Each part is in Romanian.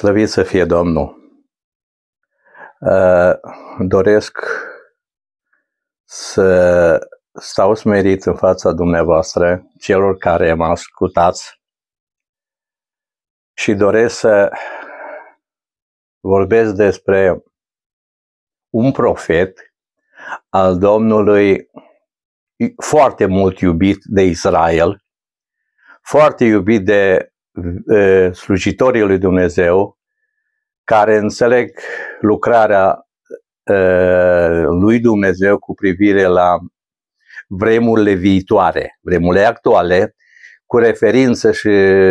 Slăvit să fie Domnul! Ă, doresc să stau smerit în fața dumneavoastră, celor care mă ascultați, și doresc să vorbesc despre un profet al Domnului foarte mult iubit de Israel, foarte iubit de slujitorii lui Dumnezeu care înțeleg lucrarea lui Dumnezeu cu privire la vremurile viitoare, vremurile actuale, cu referință și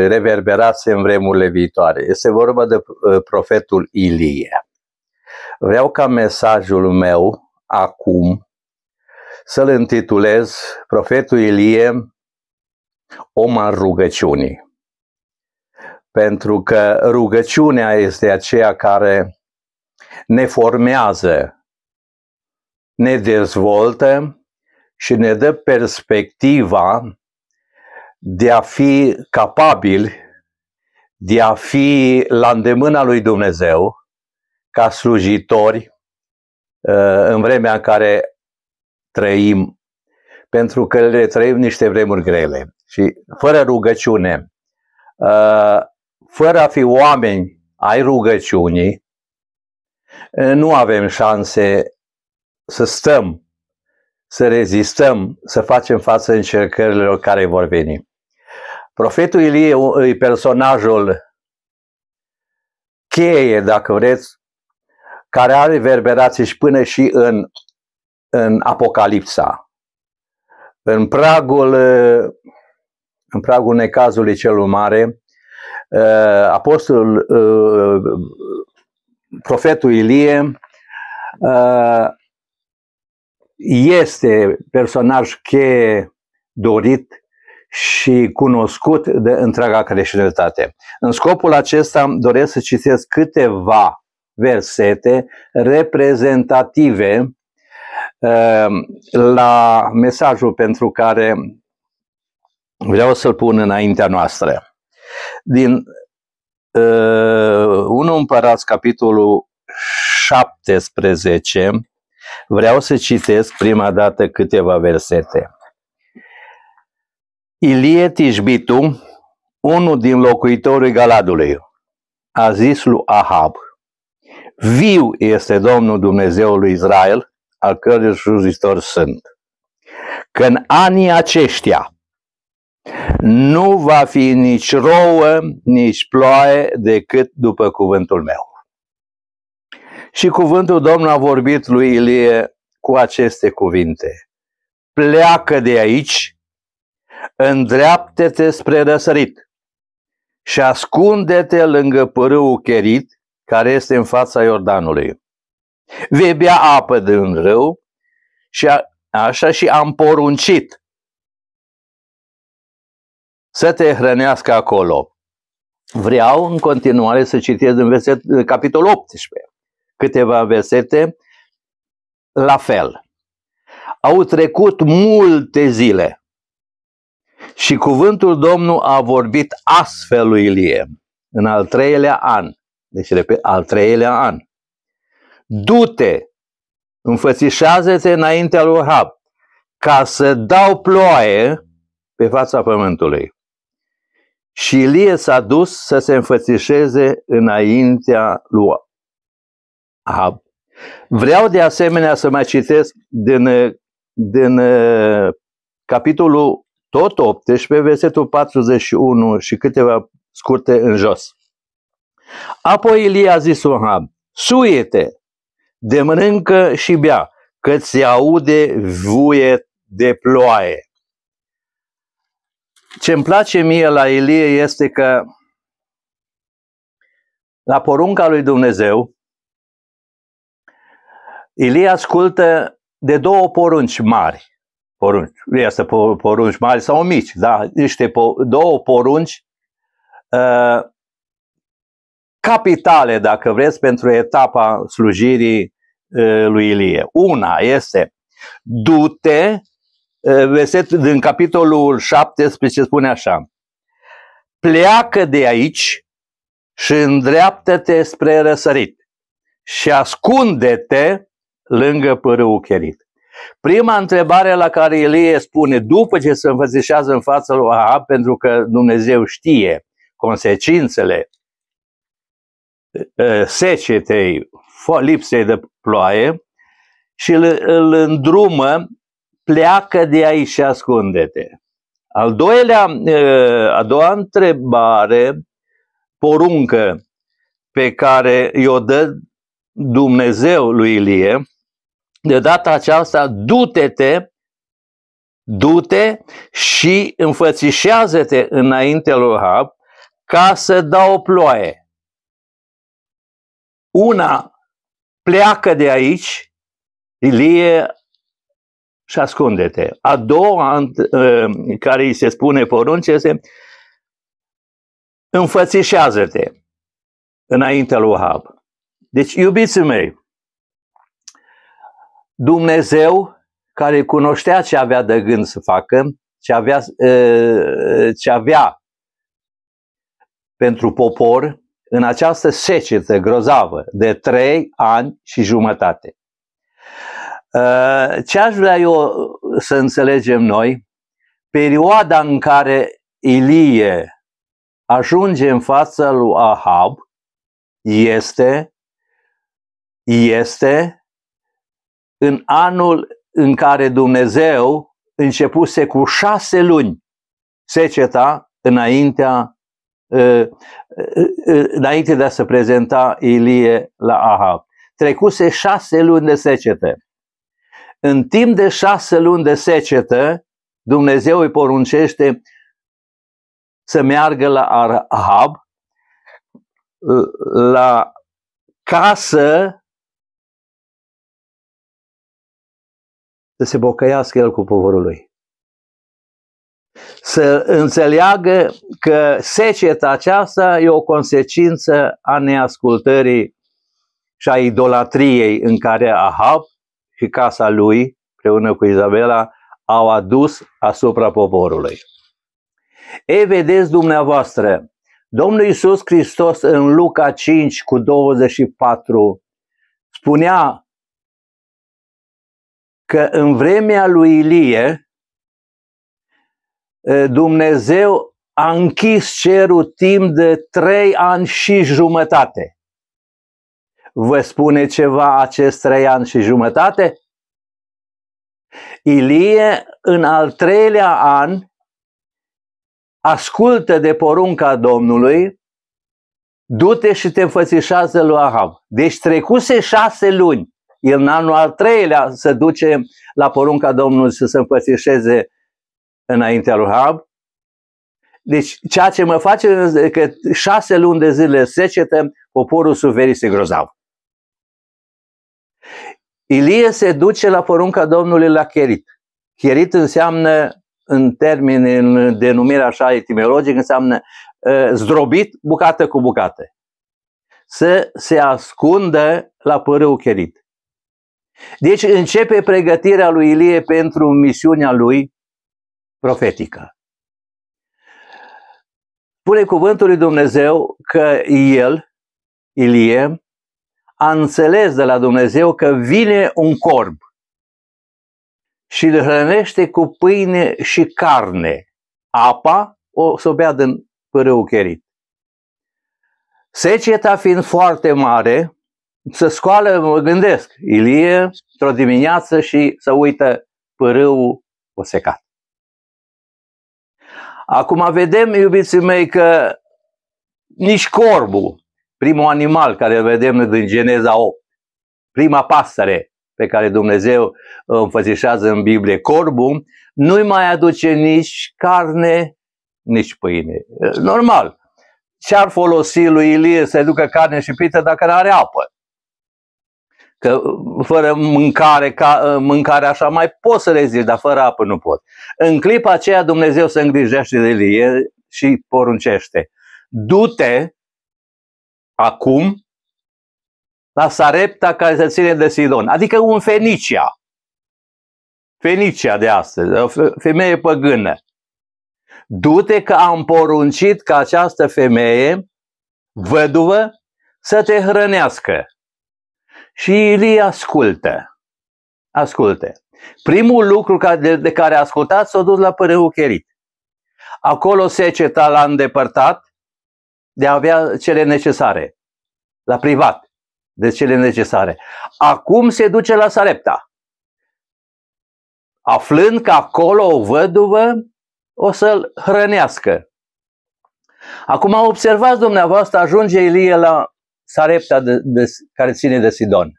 reverberație în vremurile viitoare. Este vorba de profetul Ilie. Vreau ca mesajul meu acum să-l intitulez Profetul Ilie, om al rugăciunii pentru că rugăciunea este aceea care ne formează, ne dezvoltă și ne dă perspectiva de a fi capabili, de a fi la îndemâna lui Dumnezeu ca slujitori uh, în vremea în care trăim, pentru că le trăim niște vremuri grele. Și fără rugăciune, uh, fără a fi oameni ai rugăciunii, nu avem șanse să stăm, să rezistăm, să facem față încercărilor care vor veni. Profetul Ilie e personajul cheie, dacă vreți, care are reverberații și până și în, în Apocalipsa. În pragul, în pragul necazului cel mare, Eh, apostolul, eh, profetul Ilie, eh, este personaj cheie dorit și cunoscut de întreaga creștinătate. În scopul acesta doresc să citesc câteva versete reprezentative la mesajul pentru care vreau să-l pun înaintea noastră din ă, uh, 1 Împărați, capitolul 17, vreau să citesc prima dată câteva versete. Ilie Tijbitu, unul din locuitorii Galadului, a zis lui Ahab, Viu este Domnul Dumnezeu lui Israel, al cărui slujitori sunt. Când anii aceștia, nu va fi nici rouă, nici ploaie decât după cuvântul meu. Și cuvântul Domnului a vorbit lui Ilie cu aceste cuvinte. Pleacă de aici, îndreaptă-te spre răsărit și ascunde-te lângă părâul Cherit, care este în fața Iordanului. Vei bea apă din râu și a, așa și am poruncit să te hrănească acolo. Vreau în continuare să citesc în verset, capitolul 18 câteva versete la fel. Au trecut multe zile și cuvântul Domnului a vorbit astfel lui Ilie în al treilea an. Deci, repet, al treilea an. Du-te, înfățișează-te înaintea lui Hab, ca să dau ploaie pe fața pământului. Și Ilie s-a dus să se înfățișeze înaintea lui Ahab. Vreau de asemenea să mai citesc din, din uh, capitolul tot 18, versetul 41 și câteva scurte în jos. Apoi Ilie a zis lui Ahab, suiete, de mănâncă și bea, că se aude vuie de ploaie. Ce îmi place mie la Ilie este că la porunca lui Dumnezeu, Ilie ascultă de două porunci mari. Porunci, nu este porunci mari sau mici, Da, niște po- două porunci uh, capitale, dacă vreți, pentru etapa slujirii uh, lui Ilie. Una este du-te Eh, verset din capitolul 17 spune așa. Pleacă de aici și îndreaptă-te spre răsărit și ascunde-te lângă pârâul cherit. Prima întrebare la care Elie spune, după ce se înfățișează în fața lui Ahab, pentru că Dumnezeu știe consecințele eh, eh, secetei, lipsei de ploaie, și îl, îl îndrumă pleacă de aici și ascunde-te. Al doilea, a doua întrebare, poruncă pe care i-o dă Dumnezeu lui Ilie, de data aceasta, du-te-te, du-te și înfățișează-te înainte lui Hab ca să dau o ploaie. Una pleacă de aici, Ilie și ascunde-te. A doua ă, care îi se spune porunce este înfățișează-te înaintea lui Ahab. Deci, iubiții mei, Dumnezeu care cunoștea ce avea de gând să facă, ce avea, ă, ce avea pentru popor în această secetă grozavă de trei ani și jumătate. Eh, ce aș vrea eu eh, să înțelegem noi? Perioada în care Ilie ajunge în fața lui Ahab este, este în anul în care Dumnezeu începuse cu șase luni seceta înaintea eh, înainte de a se prezenta Ilie la Ahab. Trecuse șase luni de secete. În timp de șase luni de secetă, Dumnezeu îi poruncește să meargă la Arhab, la casă, să se bocăiască el cu poporul lui să înțeleagă că seceta aceasta e o consecință a neascultării și a idolatriei în care Ahab și casa lui, preună cu Izabela, au adus asupra poporului. Ei, vedeți dumneavoastră, Domnul Iisus Hristos în Luca 5 cu 24 spunea că în vremea lui Ilie Dumnezeu a închis cerul timp de trei ani și jumătate. Vă spune ceva acest trei ani și jumătate? Ilie, în al treilea an, ascultă de porunca Domnului, du-te și te înfățișează lui Ahab. Deci trecuse șase luni. El în anul al treilea se duce la porunca Domnului să se înfățișeze înaintea lui Ahab. Deci ceea ce mă face că șase luni de zile secetă, poporul suferise grozav. Ilie se duce la porunca Domnului la Cherit. Cherit înseamnă, în termen, în denumire așa etimologic, înseamnă uh, zdrobit bucată cu bucată. Să se ascundă la părâul Cherit. Deci începe pregătirea lui Ilie pentru misiunea lui profetică. Pune cuvântul lui Dumnezeu că el, Ilie, a înțeles de la Dumnezeu că vine un corb și îl hrănește cu pâine și carne. Apa o să o bea din pârâul cherit. Seceta fiind foarte mare, să scoală, mă gândesc, Ilie într-o dimineață și să uită pârâul o secat. Acum vedem, iubiții mei, că nici corbul primul animal care îl vedem din Geneza 8, prima pasăre pe care Dumnezeu înfățișează în Biblie, corbul, nu-i mai aduce nici carne, nici pâine. Normal. Ce-ar folosi lui Ilie să-i ducă carne și pită dacă nu are apă? Că fără mâncare, ca, mâncare așa mai poți să rezist, dar fără apă nu poți. În clipa aceea Dumnezeu se îngrijește de Ilie și poruncește. Du-te acum la Sarepta care se ține de Sidon, adică un Fenicia. Fenicia de astăzi, o femeie păgână. Du-te că am poruncit ca această femeie, văduvă, să te hrănească. Și Ilie ascultă. Ascultă. Primul lucru de, care a ascultat s-a dus la Părâul Acolo seceta l-a îndepărtat, de a avea cele necesare, la privat, de cele necesare. Acum se duce la Sarepta, aflând că acolo o văduvă o să-l hrănească. Acum observați dumneavoastră, ajunge Ilie la Sarepta de, de, care ține de Sidon.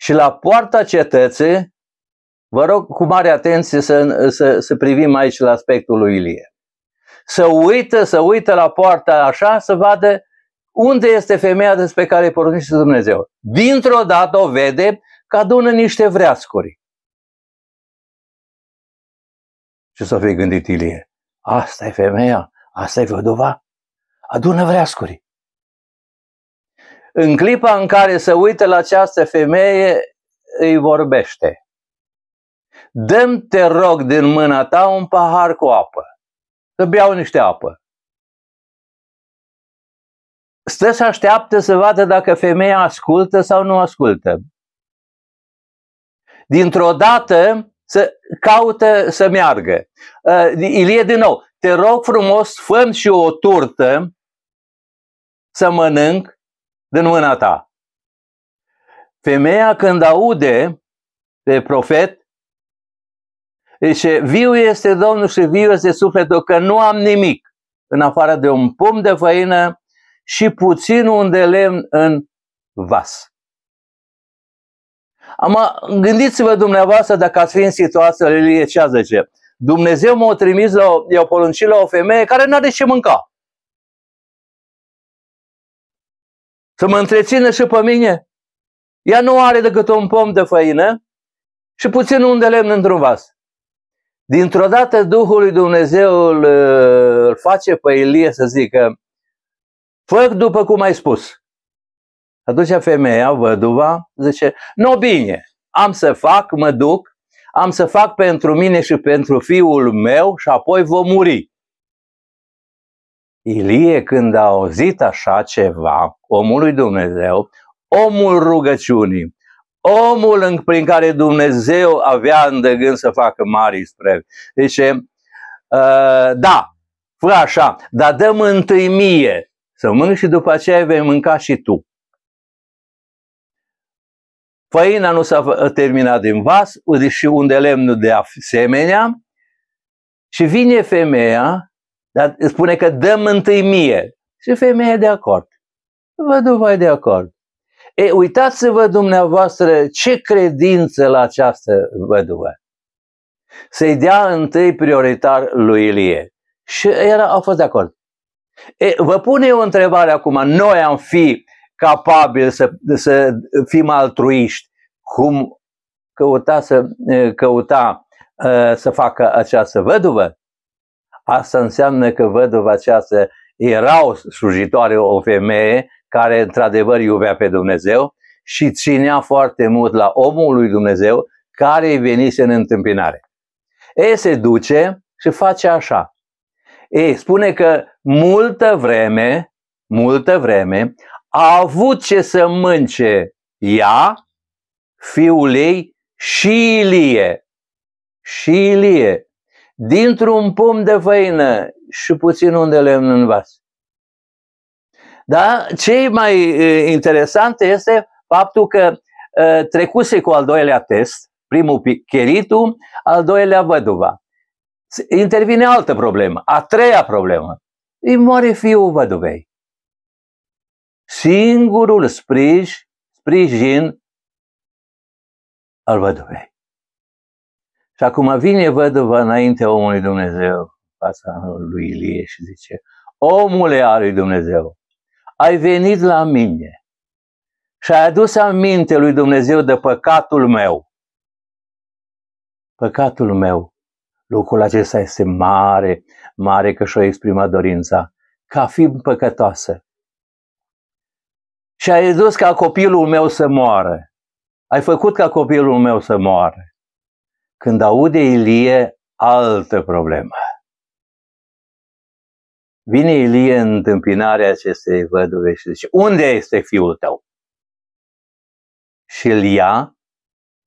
Și la poarta cetății, vă rog cu mare atenție să, să, să privim aici la aspectul lui Ilie să uită, să uită la poarta așa, să vadă unde este femeia despre care pornește Dumnezeu. Dintr-o dată o vede că adună niște vreascuri. Ce să fi gândit Ilie? Asta e femeia, asta e văduva. Adună vreascuri. În clipa în care se uită la această femeie, îi vorbește. Dăm, te rog, din mâna ta un pahar cu apă să beau niște apă. Stă să așteaptă să vadă dacă femeia ascultă sau nu ascultă. Dintr-o dată să caută să meargă. Uh, Ilie din nou, te rog frumos, fă și o turtă să mănânc din mâna ta. Femeia când aude pe profet, deci, viu este Domnul și viu este sufletul, că nu am nimic în afară de un pumn de făină și puțin un de lemn în vas. Am, gândiți-vă dumneavoastră dacă ați fi în situația lui a zice? Dumnezeu m-a trimis, la, i-a poruncit la o femeie care nu are ce mânca. Să mă întrețină și pe mine. Ea nu are decât un pom de făină și puțin un de lemn într-un vas. Dintr-o dată Duhul lui Dumnezeu îl, îl face pe Ilie să zică, fă după cum ai spus. Atunci femeia, văduva, zice, nu bine, am să fac, mă duc, am să fac pentru mine și pentru fiul meu și apoi vom muri. Ilie, când a auzit așa ceva, omul lui Dumnezeu, omul rugăciunii, omul în, prin care Dumnezeu avea în de gând să facă mari isprăvi. Zice, ă, da, fă așa, dar dăm întâi mie să mănânci și după aceea vei mânca și tu. Făina nu s-a terminat din vas și unde lemnul de asemenea și vine femeia, dar spune că dăm întâi mie. Și femeia e de acord. Văd e de acord. E, uitați-vă dumneavoastră ce credință la această văduvă. Să-i dea întâi prioritar lui Ilie. Și era, au fost de acord. E, vă pun eu întrebare acum. Noi am fi capabili să, să fim altruiști, cum căuta să, căuta să facă această văduvă? Asta înseamnă că văduva aceasta era o slujitoare, o femeie care într-adevăr iubea pe Dumnezeu și ținea foarte mult la omul lui Dumnezeu care îi venise în întâmpinare. Ei se duce și face așa. Ei spune că multă vreme, multă vreme, a avut ce să mânce ea, fiul ei și Ilie. Și Ilie. Dintr-un pom de făină și puțin unde lemn în vas. Da? Ce mai interesant este faptul că trecuse cu al doilea test, primul cheritul, al doilea văduva. Intervine altă problemă, a treia problemă. Îi moare fiul văduvei. Singurul sprij, sprijin al văduvei. Și acum vine văduva înaintea omului Dumnezeu, fața lui Ilie și zice, omule al lui Dumnezeu, ai venit la mine și ai adus aminte lui Dumnezeu de păcatul meu. Păcatul meu. Lucrul acesta este mare, mare că și-o exprimă dorința, ca fi păcătoasă. Și ai adus ca copilul meu să moară. Ai făcut ca copilul meu să moară. Când aude Ilie, altă problemă. Vine Ilie în întâmpinarea acestei văduve și zice, unde este fiul tău? Și îl ia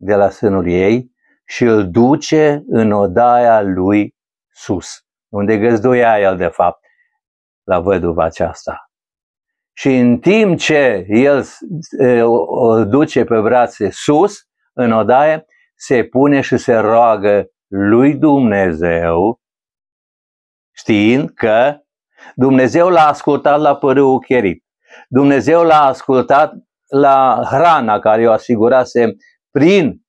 de la sânul ei și îl duce în odaia lui sus, unde găzduia el de fapt la văduva aceasta. Și în timp ce el o duce pe brațe sus, în odaie, se pune și se roagă lui Dumnezeu, știind că Dumnezeu l-a ascultat la părâul cherit. Dumnezeu l-a ascultat la hrana care o asigurase prin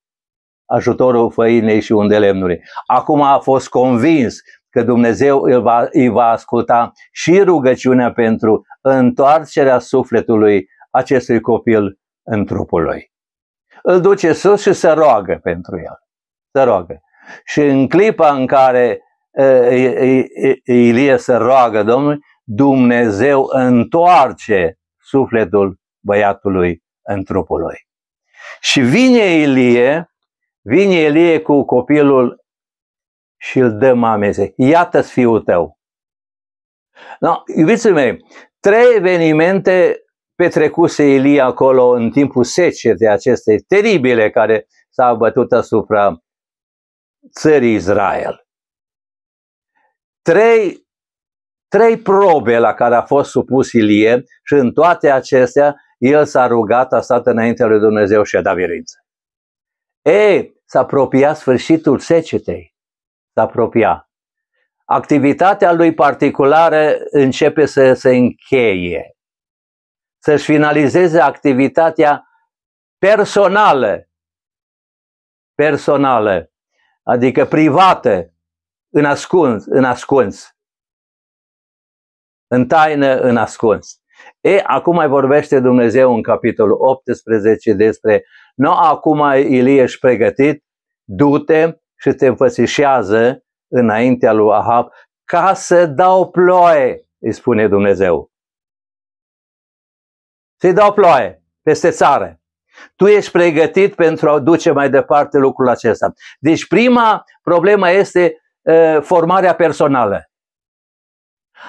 ajutorul făinei și unde lemnului. Acum a fost convins că Dumnezeu îl va, îi va asculta și rugăciunea pentru întoarcerea sufletului acestui copil în trupul lui. Îl duce sus și se roagă pentru el. Se roagă. Și în clipa în care Ilie se roagă Domnului, Dumnezeu întoarce sufletul băiatului în trupul lui. Și vine Ilie, vine Ilie cu copilul și îl dă mamei sale. Iată-ți fiul tău. No, iubiții mei, trei evenimente petrecuse Ilie acolo în timpul secetei acestei teribile care s-a bătut asupra țării Israel trei, trei probe la care a fost supus Ilie și în toate acestea el s-a rugat, a stat înaintea lui Dumnezeu și a dat virință. Ei, s-a apropiat sfârșitul secetei. S-a apropiat. Activitatea lui particulară începe să se încheie, să-și finalizeze activitatea personală, personală, adică privată, în ascuns, în ascuns. În taină, în ascuns. E, acum mai vorbește Dumnezeu în capitolul 18 despre nu acum Ilie ești pregătit, du-te și te înfățișează înaintea lui Ahab ca să dau ploaie, îi spune Dumnezeu. Să-i dau ploaie peste țară. Tu ești pregătit pentru a duce mai departe lucrul acesta. Deci prima problemă este formarea personală.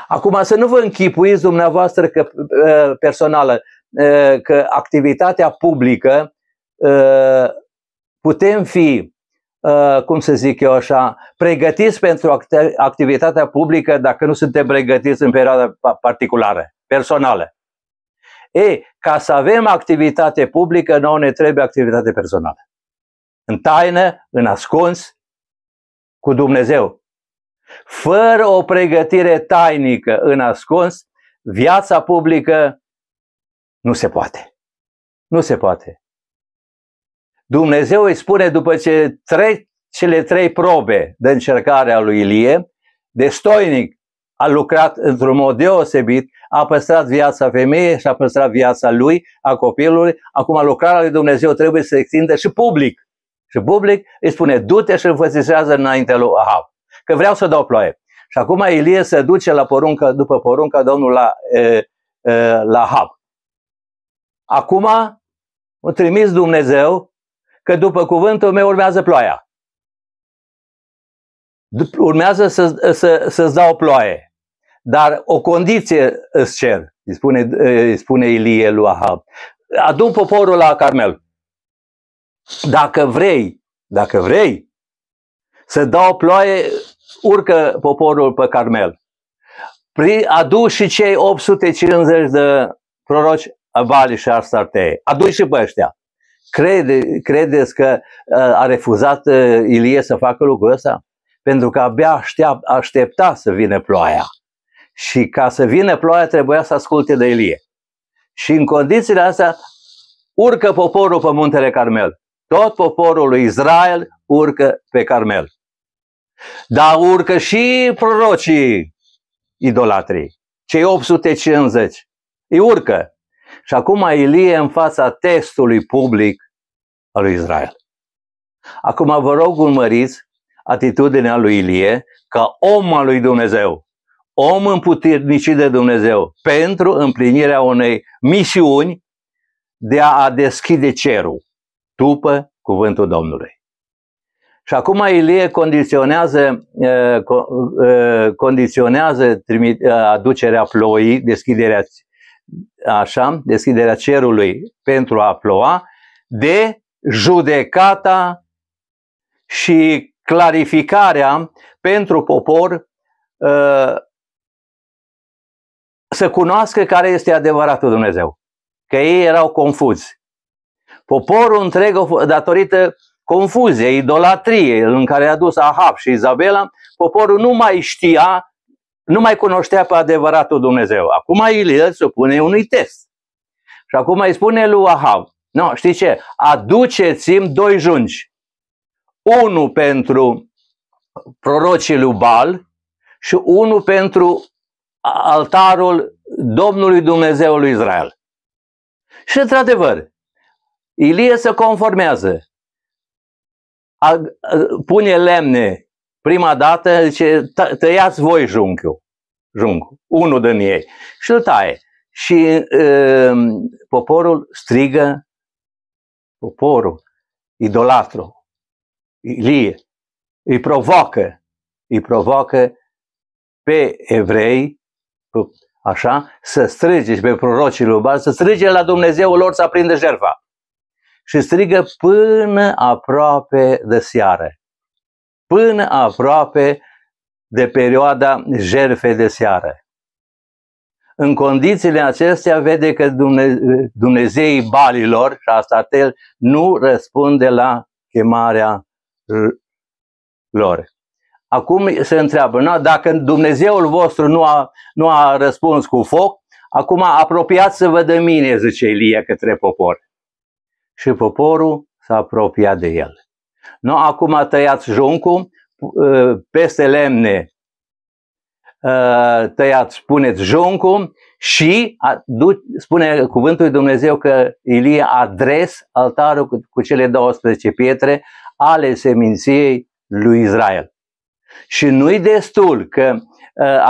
Acum să nu vă închipuiți dumneavoastră că personală, că activitatea publică putem fi, cum să zic eu așa, pregătiți pentru activitatea publică dacă nu suntem pregătiți în perioada particulară, personală. E, ca să avem activitate publică, nouă ne trebuie activitate personală. În taină, în ascuns, cu Dumnezeu. Fără o pregătire tainică în ascuns, viața publică nu se poate. Nu se poate. Dumnezeu îi spune după ce trec cele trei probe de încercare a lui Ilie, destoinic a lucrat într-un mod deosebit, a păstrat viața femeii și a păstrat viața lui, a copilului. Acum lucrarea lui Dumnezeu trebuie să se extindă și public și public, îi spune, du-te și înfățișează înaintea lui Ahab, că vreau să dau ploaie. Și acum Ilie se duce la poruncă, după porunca Domnului la, e, e, la Ahab. Acum o trimis Dumnezeu că după cuvântul meu urmează ploaia. Urmează să, să, să-ți dau ploaie. Dar o condiție îți cer, îi spune, îi spune Ilie lui Ahab. Adun poporul la Carmel. Dacă vrei, dacă vrei, să dau ploaie, urcă poporul pe Carmel. Adu și cei 850 de proroci Avali și Arsartei. Adu și pe ăștia. Crede, credeți că uh, a refuzat uh, Ilie să facă lucrul ăsta? Pentru că abia aștept, aștepta să vină ploaia. Și ca să vină ploaia trebuia să asculte de Ilie. Și în condițiile astea urcă poporul pe muntele Carmel tot poporul lui Israel urcă pe Carmel. Dar urcă și prorocii idolatrii, cei 850. Îi urcă. Și acum Ilie în fața testului public al lui Israel. Acum vă rog urmăriți atitudinea lui Ilie ca om al lui Dumnezeu, om împuternicit de Dumnezeu, pentru împlinirea unei misiuni de a deschide cerul după cuvântul Domnului. Și acum Ilie condiționează, condiționează aducerea ploii, deschiderea, așa, deschiderea cerului pentru a ploa, de judecata și clarificarea pentru popor să cunoască care este adevăratul Dumnezeu. Că ei erau confuzi. Poporul întreg, datorită confuziei, idolatriei în care a dus Ahab și Izabela, poporul nu mai știa, nu mai cunoștea pe adevăratul Dumnezeu. Acum Ilie supune unui test. Și acum îi spune lui Ahab, no, știi ce, aduceți-mi doi jungi. Unul pentru prorocii lui Bal și unul pentru altarul Domnului Dumnezeului Israel. Și într-adevăr, Ilie se conformează. A, pune lemne prima dată, zice, tăiați voi junchiul, junchiul, unul din ei, și îl taie. Și e, poporul strigă, poporul, idolatru, Ilie, îi provoacă, îi provoacă pe evrei, așa, să strige pe prorocii lui Bal, să strige la Dumnezeul lor să aprinde jerfa și strigă până aproape de seară, până aproape de perioada jerfei de seară. În condițiile acestea vede că Dumnezei Dumnezeii balilor și asta el nu răspunde la chemarea lor. Acum se întreabă, na, dacă Dumnezeul vostru nu a, nu a răspuns cu foc, acum apropiați-vă de mine, zice Elie către popor și poporul s-a apropiat de el. Nu acum tăiați juncul, ă, peste lemne ă, tăiați, spuneți juncul și spune cuvântul lui Dumnezeu că Ilie a dres altarul cu, cu cele 12 pietre ale seminției lui Israel. Și nu-i destul că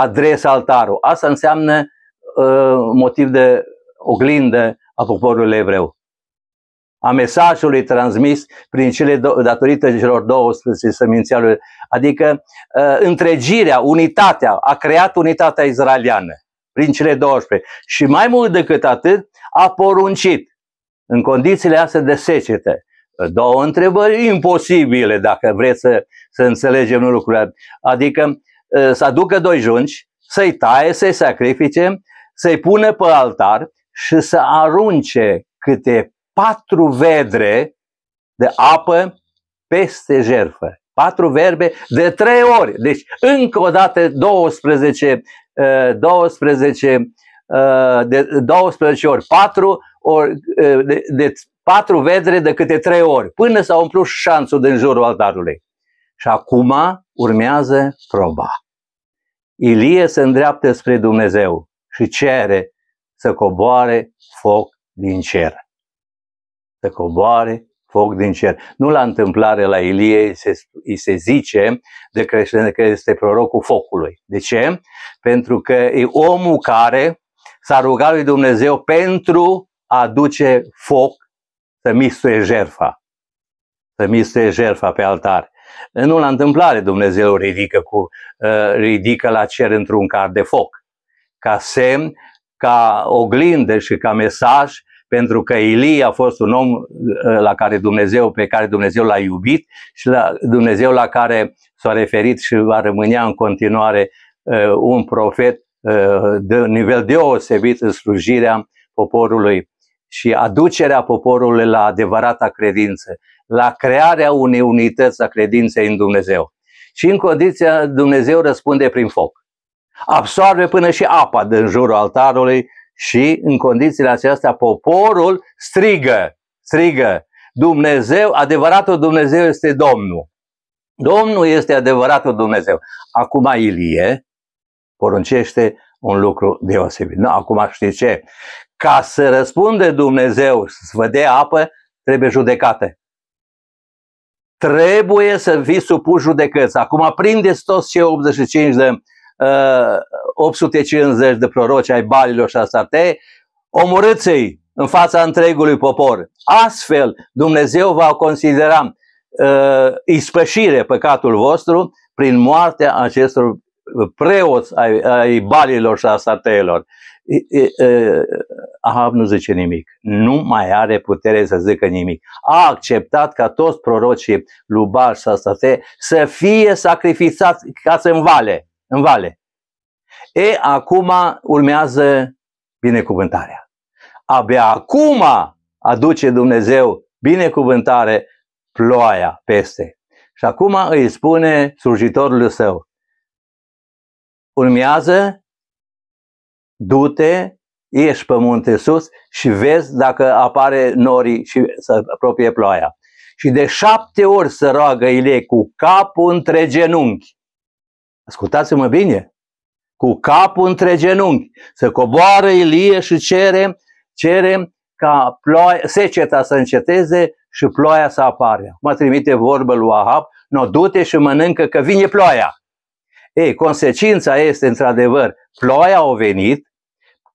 ă, dres altarul. Asta înseamnă motiv de oglindă a poporului evreu a mesajului transmis prin cele do- datorită celor 12 seminții lui, adică uh, întregirea, unitatea, a creat unitatea izraeliană prin cele 12. Și mai mult decât atât, a poruncit în condițiile astea de secete. Două întrebări imposibile, dacă vreți să, să înțelegem lucrurile. Adică ă, să aducă doi junci, să-i taie, să-i sacrifice, să-i pună pe altar și să arunce câte patru vedre de apă peste jerfă. Patru verbe de trei ori. Deci, încă o dată, 12, 12, eh, eh, de 12 ori Patru ori, eh, de, de patru vedre de câte trei ori, până s-a umplut șanțul din jurul altarului. Și acum urmează proba. Ilie se îndreaptă spre Dumnezeu și cere să coboare foc din cer să coboare foc din cer. Nu la întâmplare la Ilie îi se, îi se zice de creștin că este prorocul focului. De ce? Pentru că e omul care s-a rugat lui Dumnezeu pentru a aduce foc să mistuie jerfa. Să mistuie jerfa pe altar. Nu la întâmplare Dumnezeu ridică, cu, ă, ridică la cer într-un car de foc. Ca semn, ca oglindă și ca mesaj pentru că Ilie a fost un om uh, la care Dumnezeu, pe care Dumnezeu l-a iubit și la Dumnezeu la care s-a referit și va rămâne în continuare uh, un profet uh, de nivel deosebit în slujirea poporului și aducerea poporului la adevărata credință, la crearea unei unități a credinței în Dumnezeu. Și în condiția Dumnezeu răspunde prin foc. Absorbe până și apa din jurul altarului și în condițiile acestea poporul strigă, strigă, Dumnezeu, adevăratul Dumnezeu este Domnul. Domnul este adevăratul Dumnezeu. Acum Ilie poruncește un lucru deosebit. Nu, acum știi ce? Ca să răspunde Dumnezeu, să vă dea apă, trebuie judecate. Trebuie să fii supus judecăți. Acum prindeți toți cei 85 de 850 uh, de proroci ai balilor și asarte, omorâți-i în fața întregului popor. Astfel, Dumnezeu va considera uh, ispășire păcatul vostru prin moartea acestor uh, preoți ai, ai balilor și asarteilor. Uh, Ahab nu zice nimic. Nu mai are putere să zică nimic. A acceptat ca toți prorocii lui Baal și să fie sacrificați ca să învale în vale. E, acum urmează binecuvântarea. Abia acum aduce Dumnezeu binecuvântare ploaia peste. Și acum îi spune slujitorul său, urmează, du-te, ieși pe munte sus și vezi dacă apare norii și să apropie ploaia. Și de șapte ori să roagă Ilie cu capul între genunchi ascultați-mă bine, cu capul între genunchi, să coboară Ilie și cere, cere ca ploaia, seceta să înceteze și ploaia să apare. Mă trimite vorbă lui Ahab, nu, dute du-te și mănâncă că vine ploaia. Ei, consecința este într-adevăr, ploaia a venit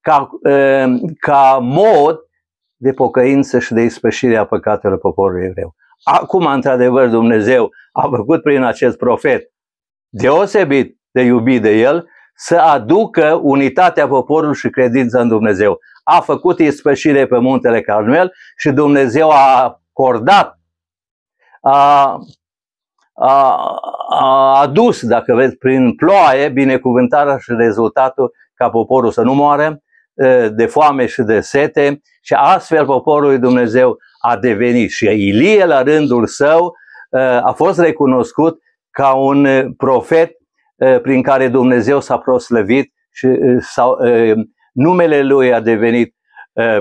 ca, ehm, ca mod de pocăință și de ispășire a păcatelor poporului evreu. Acum, într-adevăr, Dumnezeu a făcut prin acest profet deosebit de iubit de el, să aducă unitatea poporului și credința în Dumnezeu. A făcut ispășire pe muntele Carmel și Dumnezeu a acordat, a, a, a adus, dacă vezi, prin ploaie binecuvântarea și rezultatul ca poporul să nu moare de foame și de sete și astfel poporul lui Dumnezeu a devenit și Ilie la rândul său a fost recunoscut ca un uh, profet uh, prin care Dumnezeu s-a proslăvit și uh, sau, numele lui a devenit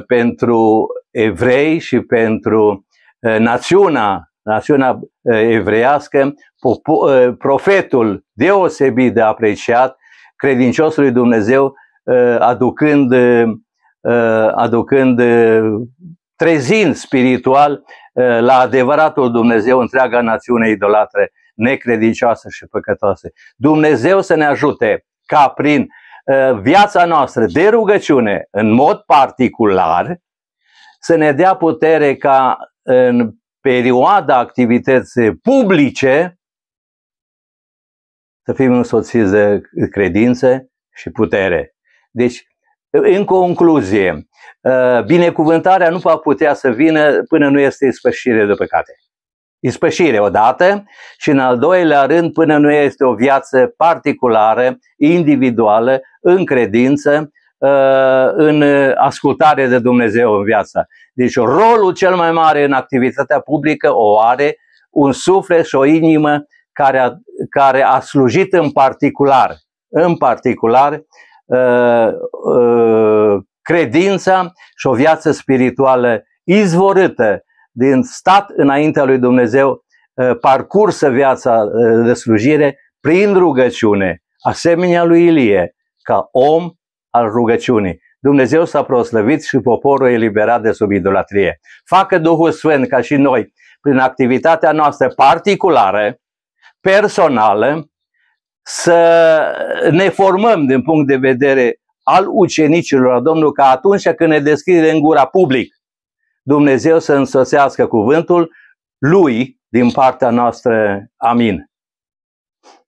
pentru evrei și pentru națiunea, națiunea evreiască, profetul deosebit de apreciat, credinciosul Dumnezeu, aducând, aducând trezind spiritual la adevăratul Dumnezeu întreaga națiune idolatră necredincioasă și păcătoasă. Dumnezeu să ne ajute ca prin ă, viața noastră de rugăciune, în mod particular, să ne dea putere ca în perioada activității publice să fim însoțiți de credință și putere. Deci, în concluzie, ă, binecuvântarea nu va putea să vină până nu este ispășire de păcate ispășire odată și în al doilea rând până nu este o viață particulară, individuală, în credință, uh, în ascultare de Dumnezeu în viața. Deci rolul cel mai mare în activitatea publică o are un suflet și o inimă care a, care a slujit în particular, în particular uh, uh, credința și o viață spirituală izvorâtă din stat înaintea lui Dumnezeu, uh, parcursă viața uh, de slujire prin rugăciune, asemenea lui Ilie, ca om al rugăciunii. Dumnezeu s-a proslăvit și poporul eliberat de sub idolatrie. Facă Duhul Sfânt ca și noi, prin activitatea noastră particulară, personală, să ne formăm din punct de vedere al ucenicilor a Domnului, ca atunci când ne în gura public Dumnezeu să însoțească cuvântul lui din partea noastră. Amin.